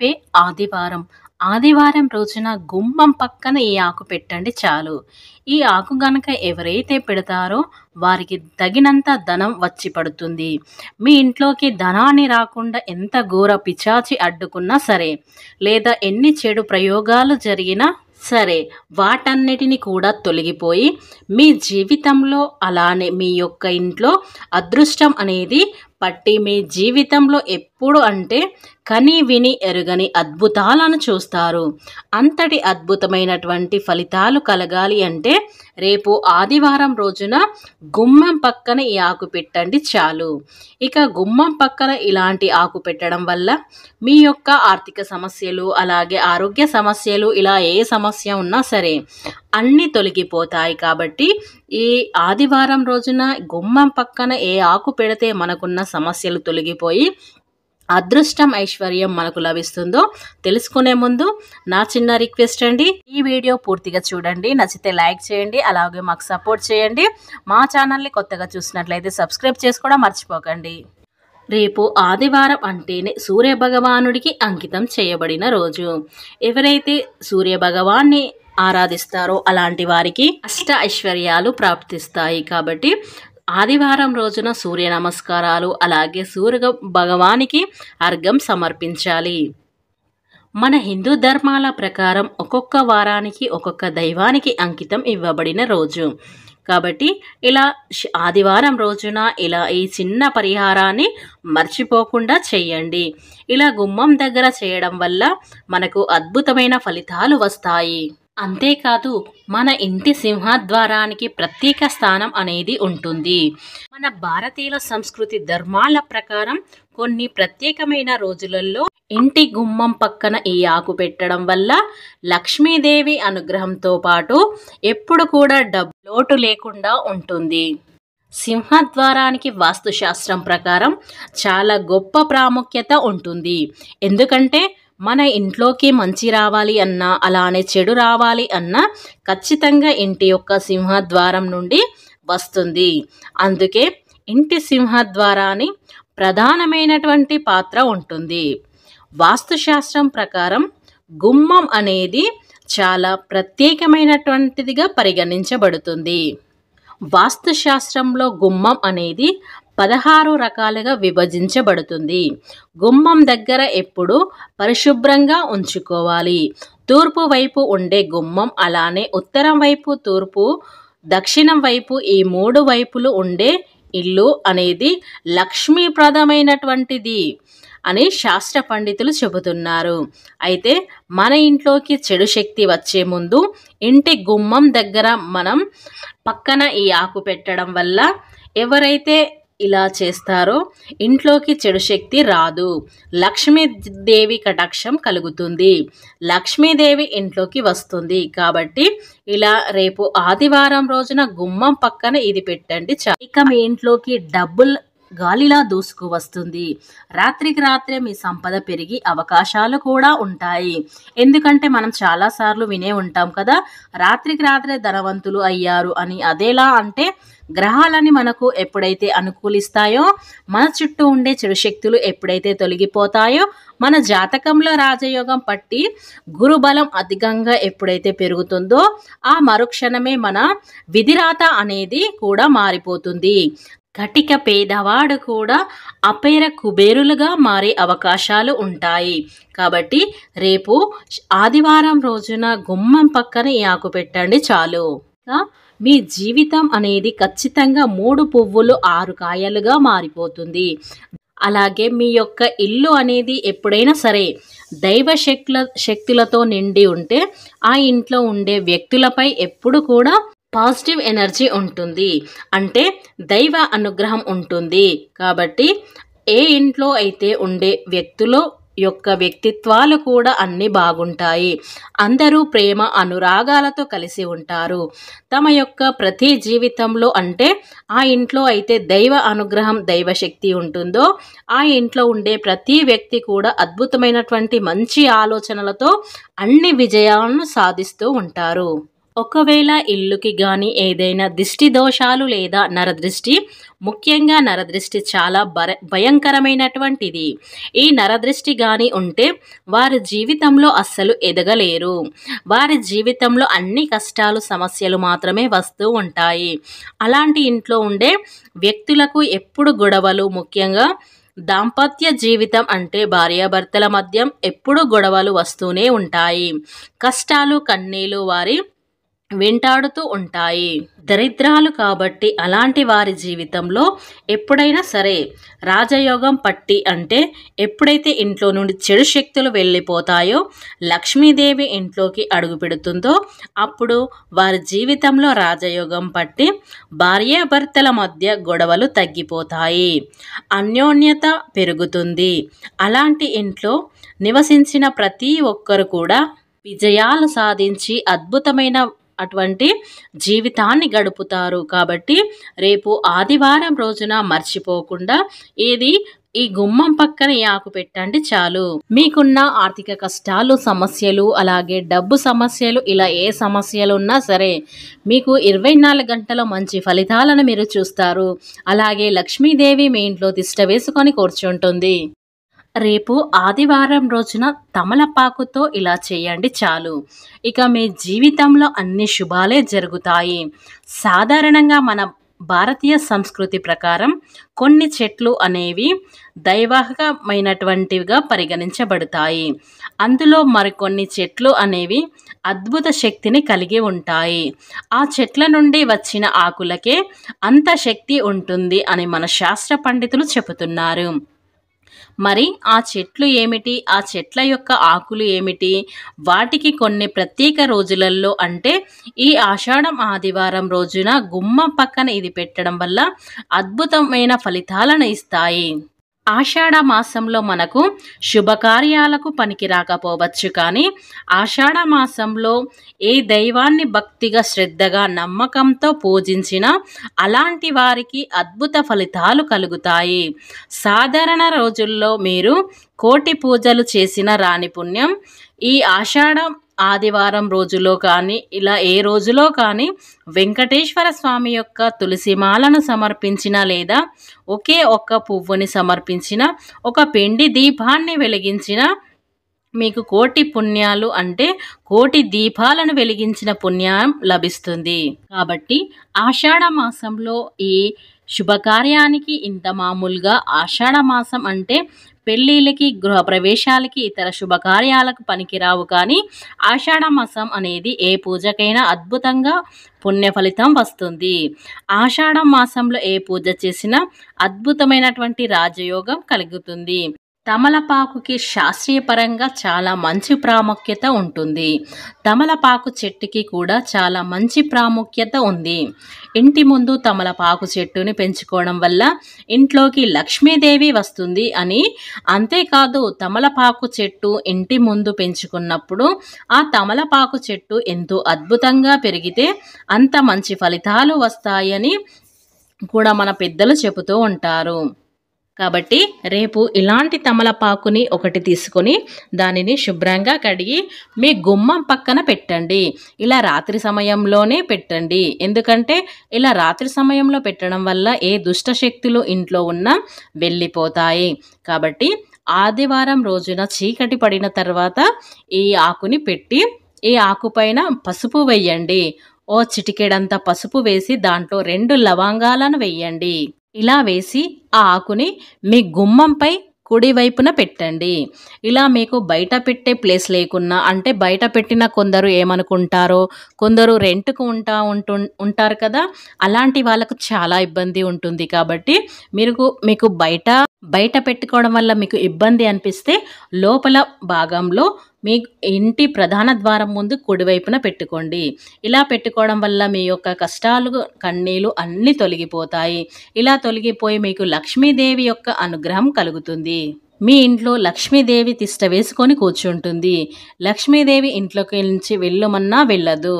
చెప్పే ఆదివారం ఆదివారం రోజున గుమ్మం పక్కన ఈ ఆకు పెట్టండి చాలు ఈ ఆకు గనక ఎవరైతే పెడతారో వారికి తగినంత ధనం వచ్చి పడుతుంది మీ ఇంట్లోకి ధనాన్ని రాకుండా ఎంత ఘోర పిచాచి అడ్డుకున్నా సరే లేదా ఎన్ని చెడు ప్రయోగాలు జరిగినా సరే వాటన్నిటిని కూడా తొలగిపోయి మీ జీవితంలో అలానే మీ యొక్క ఇంట్లో అదృష్టం అనేది పట్టి మీ జీవితంలో ఎప్పుడు అంటే కని విని ఎరుగని అద్భుతాలను చూస్తారు అంతటి అద్భుతమైనటువంటి ఫలితాలు కలగాలి అంటే రేపు ఆదివారం రోజున గుమ్మం పక్కన ఈ ఆకు పెట్టండి చాలు ఇక గుమ్మం పక్కన ఇలాంటి ఆకు పెట్టడం వల్ల మీ యొక్క ఆర్థిక సమస్యలు అలాగే ఆరోగ్య సమస్యలు ఇలా ఏ సమస్య ఉన్నా సరే అన్నీ తొలగిపోతాయి కాబట్టి ఈ ఆదివారం రోజున గుమ్మం పక్కన ఏ ఆకు పెడితే మనకున్న సమస్యలు తొలగిపోయి అదృష్టం ఐశ్వర్యం మనకు లభిస్తుందో తెలుసుకునే ముందు నా చిన్న రిక్వెస్ట్ అండి ఈ వీడియో పూర్తిగా చూడండి నచ్చితే లైక్ చేయండి అలాగే మాకు సపోర్ట్ చేయండి మా ఛానల్ని కొత్తగా చూసినట్లయితే సబ్స్క్రైబ్ చేసుకోవడం మర్చిపోకండి రేపు ఆదివారం అంటేనే సూర్యభగవానుడికి అంకితం చేయబడిన రోజు ఎవరైతే సూర్యభగవాన్ని ఆరాధిస్తారో అలాంటి వారికి అష్ట ఐశ్వర్యాలు ప్రాప్తిస్తాయి కాబట్టి ఆదివారం రోజున సూర్య నమస్కారాలు అలాగే సూర్య భగవానికి అర్ఘం సమర్పించాలి మన హిందూ ధర్మాల ప్రకారం ఒక్కొక్క వారానికి ఒక్కొక్క దైవానికి అంకితం ఇవ్వబడిన రోజు కాబట్టి ఇలా ఆదివారం రోజున ఇలా ఈ చిన్న పరిహారాన్ని మర్చిపోకుండా చేయండి ఇలా గుమ్మం దగ్గర చేయడం వల్ల మనకు అద్భుతమైన ఫలితాలు వస్తాయి అంతేకాదు మన ఇంటి సింహద్వారానికి ప్రత్యేక స్థానం అనేది ఉంటుంది మన భారతీయుల సంస్కృతి ధర్మాల ప్రకారం కొన్ని ప్రత్యేకమైన రోజులలో ఇంటి గుమ్మం పక్కన ఈ ఆకు పెట్టడం వల్ల లక్ష్మీదేవి అనుగ్రహంతో పాటు ఎప్పుడు కూడా డబ్బు లోటు లేకుండా ఉంటుంది సింహద్వారానికి వాస్తుశాస్త్రం ప్రకారం చాలా గొప్ప ప్రాముఖ్యత ఉంటుంది ఎందుకంటే మన ఇంట్లోకి మంచి రావాలి అన్నా అలానే చెడు రావాలి అన్నా ఖచ్చితంగా ఇంటి యొక్క సింహద్వారం నుండి వస్తుంది అందుకే ఇంటి సింహద్వారాన్ని ప్రధానమైనటువంటి పాత్ర ఉంటుంది వాస్తుశాస్త్రం ప్రకారం గుమ్మం అనేది చాలా ప్రత్యేకమైనటువంటిదిగా పరిగణించబడుతుంది వాస్తుశాస్త్రంలో గుమ్మం అనేది పదహారు రకాలుగా విభజించబడుతుంది గుమ్మం దగ్గర ఎప్పుడు పరిశుభ్రంగా ఉంచుకోవాలి తూర్పు వైపు ఉండే గుమ్మం అలానే ఉత్తరం వైపు తూర్పు దక్షిణం వైపు ఈ మూడు వైపులు ఉండే ఇల్లు అనేది లక్ష్మీప్రదమైనటువంటిది అని శాస్త్ర పండితులు చెబుతున్నారు అయితే మన ఇంట్లోకి చెడు శక్తి వచ్చే ముందు ఇంటి గుమ్మం దగ్గర మనం పక్కన ఈ ఆకు పెట్టడం వల్ల ఎవరైతే ఇలా చేస్తారో ఇంట్లోకి చెడు శక్తి రాదు లక్ష్మీదేవి కటాక్షం కలుగుతుంది లక్ష్మీదేవి ఇంట్లోకి వస్తుంది కాబట్టి ఇలా రేపు ఆదివారం రోజున గుమ్మం పక్కన ఇది పెట్టండి ఇక మీ ఇంట్లోకి డబ్బులు గాలిలా దూసుకు వస్తుంది రాత్రికి రాత్రే మీ సంపద పెరిగి అవకాశాలు కూడా ఉంటాయి ఎందుకంటే మనం చాలాసార్లు వినే ఉంటాం కదా రాత్రికి రాత్రే ధనవంతులు అయ్యారు అని అదేలా అంటే గ్రహాలని మనకు ఎప్పుడైతే అనుకూలిస్తాయో మన చుట్టూ ఉండే చెడు శక్తులు ఎప్పుడైతే తొలగిపోతాయో మన జాతకంలో రాజయోగం పట్టి గురుబలం అధికంగా ఎప్పుడైతే పెరుగుతుందో ఆ మరుక్షణమే మన విధిరాత అనేది కూడా మారిపోతుంది కటిక పేదవాడు కూడా అపేర కుబేరులుగా మారే అవకాశాలు ఉంటాయి కాబట్టి రేపు ఆదివారం రోజున గుమ్మం పక్కన ఈ ఆకు పెట్టండి చాలు మీ జీవితం అనేది ఖచ్చితంగా మూడు పువ్వులు ఆరు కాయలుగా మారిపోతుంది అలాగే మీ యొక్క ఇల్లు అనేది ఎప్పుడైనా సరే దైవ శక్తుల శక్తులతో నిండి ఉంటే ఆ ఇంట్లో ఉండే వ్యక్తులపై ఎప్పుడు కూడా పాజిటివ్ ఎనర్జీ ఉంటుంది అంటే దైవ అనుగ్రహం ఉంటుంది కాబట్టి ఏ ఇంట్లో అయితే ఉండే వ్యక్తులు యొక్క వ్యక్తిత్వాలు కూడా అన్నీ బాగుంటాయి అందరూ ప్రేమ అనురాగాలతో కలిసి ఉంటారు తమ యొక్క ప్రతి జీవితంలో అంటే ఆ ఇంట్లో అయితే దైవ అనుగ్రహం దైవశక్తి ఉంటుందో ఆ ఇంట్లో ఉండే ప్రతి వ్యక్తి కూడా అద్భుతమైనటువంటి మంచి ఆలోచనలతో అన్ని విజయాలను సాధిస్తూ ఉంటారు ఒకవేళ ఇల్లుకి కానీ ఏదైనా దిష్టి దోషాలు లేదా నరదృష్టి ముఖ్యంగా నరదృష్టి చాలా భర భయంకరమైనటువంటిది ఈ నరదృష్టి కానీ ఉంటే వారి జీవితంలో అస్సలు ఎదగలేరు వారి జీవితంలో అన్ని కష్టాలు సమస్యలు మాత్రమే వస్తూ ఉంటాయి అలాంటి ఇంట్లో ఉండే వ్యక్తులకు ఎప్పుడు గొడవలు ముఖ్యంగా దాంపత్య జీవితం అంటే భార్యాభర్తల మధ్య ఎప్పుడు గొడవలు వస్తూనే ఉంటాయి కష్టాలు కన్నీలు వారి వెంటాడుతూ ఉంటాయి దరిద్రాలు కాబట్టి అలాంటి వారి జీవితంలో ఎప్పుడైనా సరే రాజయోగం పట్టి అంటే ఎప్పుడైతే ఇంట్లో నుండి చెడు శక్తులు వెళ్ళిపోతాయో లక్ష్మీదేవి ఇంట్లోకి అడుగుపెడుతుందో అప్పుడు వారి జీవితంలో రాజయోగం పట్టి భార్యాభర్తల మధ్య గొడవలు తగ్గిపోతాయి అన్యోన్యత పెరుగుతుంది అలాంటి ఇంట్లో నివసించిన ప్రతి ఒక్కరు కూడా విజయాలు సాధించి అద్భుతమైన అటువంటి జీవితాన్ని గడుపుతారు కాబట్టి రేపు ఆదివారం రోజున మర్చిపోకుండా ఏది ఈ గుమ్మం పక్కన ఈ ఆకు పెట్టండి చాలు మీకున్న ఆర్థిక కష్టాలు సమస్యలు అలాగే డబ్బు సమస్యలు ఇలా ఏ సమస్యలు ఉన్నా సరే మీకు ఇరవై నాలుగు గంటల మంచి ఫలితాలను మీరు చూస్తారు అలాగే లక్ష్మీదేవి మీ ఇంట్లో తిష్ట వేసుకొని కూర్చుంటుంది రేపు ఆదివారం రోజున తమలపాకుతో ఇలా చేయండి చాలు ఇక మీ జీవితంలో అన్ని శుభాలే జరుగుతాయి సాధారణంగా మన భారతీయ సంస్కృతి ప్రకారం కొన్ని చెట్లు అనేవి దైవాహకమైనటువంటివిగా పరిగణించబడతాయి అందులో మరికొన్ని చెట్లు అనేవి అద్భుత శక్తిని కలిగి ఉంటాయి ఆ చెట్ల నుండి వచ్చిన ఆకులకే అంత శక్తి ఉంటుంది అని మన శాస్త్ర పండితులు చెబుతున్నారు మరి ఆ చెట్లు ఏమిటి ఆ చెట్ల యొక్క ఆకులు ఏమిటి వాటికి కొన్ని ప్రత్యేక రోజులలో అంటే ఈ ఆషాఢం ఆదివారం రోజున గుమ్మ పక్కన ఇది పెట్టడం వల్ల అద్భుతమైన ఫలితాలను ఇస్తాయి ఆషాఢ మాసంలో మనకు శుభకార్యాలకు పనికి రాకపోవచ్చు కానీ ఆషాఢ మాసంలో ఏ దైవాన్ని భక్తిగా శ్రద్ధగా నమ్మకంతో పూజించినా అలాంటి వారికి అద్భుత ఫలితాలు కలుగుతాయి సాధారణ రోజుల్లో మీరు కోటి పూజలు చేసిన రాణి పుణ్యం ఈ ఆషాఢ ఆదివారం రోజులో కానీ ఇలా ఏ రోజులో కానీ వెంకటేశ్వర స్వామి యొక్క తులసిమాలను సమర్పించిన లేదా ఒకే ఒక్క పువ్వుని సమర్పించిన ఒక పిండి దీపాన్ని వెలిగించిన మీకు కోటి పుణ్యాలు అంటే కోటి దీపాలను వెలిగించిన పుణ్యం లభిస్తుంది కాబట్టి ఆషాఢ మాసంలో ఈ శుభకార్యానికి ఇంత మామూలుగా ఆషాఢ మాసం అంటే పెళ్లిళ్ళకి ప్రవేశాలకి ఇతర శుభకార్యాలకు పనికిరావు కానీ ఆషాఢమాసం అనేది ఏ పూజకైనా అద్భుతంగా పుణ్య ఫలితం వస్తుంది ఆషాఢ మాసంలో ఏ పూజ చేసినా అద్భుతమైనటువంటి రాజయోగం కలుగుతుంది తమలపాకుకి శాస్త్రీయపరంగా చాలా మంచి ప్రాముఖ్యత ఉంటుంది తమలపాకు చెట్టుకి కూడా చాలా మంచి ప్రాముఖ్యత ఉంది ఇంటి ముందు తమలపాకు చెట్టుని పెంచుకోవడం వల్ల ఇంట్లోకి లక్ష్మీదేవి వస్తుంది అని అంతేకాదు తమలపాకు చెట్టు ఇంటి ముందు పెంచుకున్నప్పుడు ఆ తమలపాకు చెట్టు ఎంతో అద్భుతంగా పెరిగితే అంత మంచి ఫలితాలు వస్తాయని కూడా మన పెద్దలు చెబుతూ ఉంటారు కాబట్టి రేపు ఇలాంటి తమలపాకుని ఒకటి తీసుకొని దానిని శుభ్రంగా కడిగి మీ గుమ్మం పక్కన పెట్టండి ఇలా రాత్రి సమయంలోనే పెట్టండి ఎందుకంటే ఇలా రాత్రి సమయంలో పెట్టడం వల్ల ఏ దుష్ట శక్తులు ఇంట్లో ఉన్నా వెళ్ళిపోతాయి కాబట్టి ఆదివారం రోజున చీకటి పడిన తర్వాత ఈ ఆకుని పెట్టి ఈ ఆకుపైన పసుపు వేయండి ఓ చిటికెడంత పసుపు వేసి దాంట్లో రెండు లవంగాలను వేయండి ఇలా వేసి ఆ ఆకుని మీ గుమ్మంపై కుడివైపున పెట్టండి ఇలా మీకు బయట పెట్టే ప్లేస్ లేకున్నా అంటే బయట పెట్టిన కొందరు ఏమనుకుంటారో కొందరు రెంట్కు ఉంటా ఉంటు ఉంటారు కదా అలాంటి వాళ్ళకు చాలా ఇబ్బంది ఉంటుంది కాబట్టి మీరు మీకు బయట బయట పెట్టుకోవడం వల్ల మీకు ఇబ్బంది అనిపిస్తే లోపల భాగంలో మీ ఇంటి ప్రధాన ద్వారం ముందు కుడివైపున పెట్టుకోండి ఇలా పెట్టుకోవడం వల్ల మీ యొక్క కష్టాలు కన్నీలు అన్నీ తొలగిపోతాయి ఇలా తొలగిపోయి మీకు లక్ష్మీదేవి యొక్క అనుగ్రహం కలుగుతుంది మీ ఇంట్లో లక్ష్మీదేవి తిష్ట వేసుకొని కూర్చుంటుంది లక్ష్మీదేవి ఇంట్లోకి నుంచి వెళ్ళమన్నా వెళ్ళదు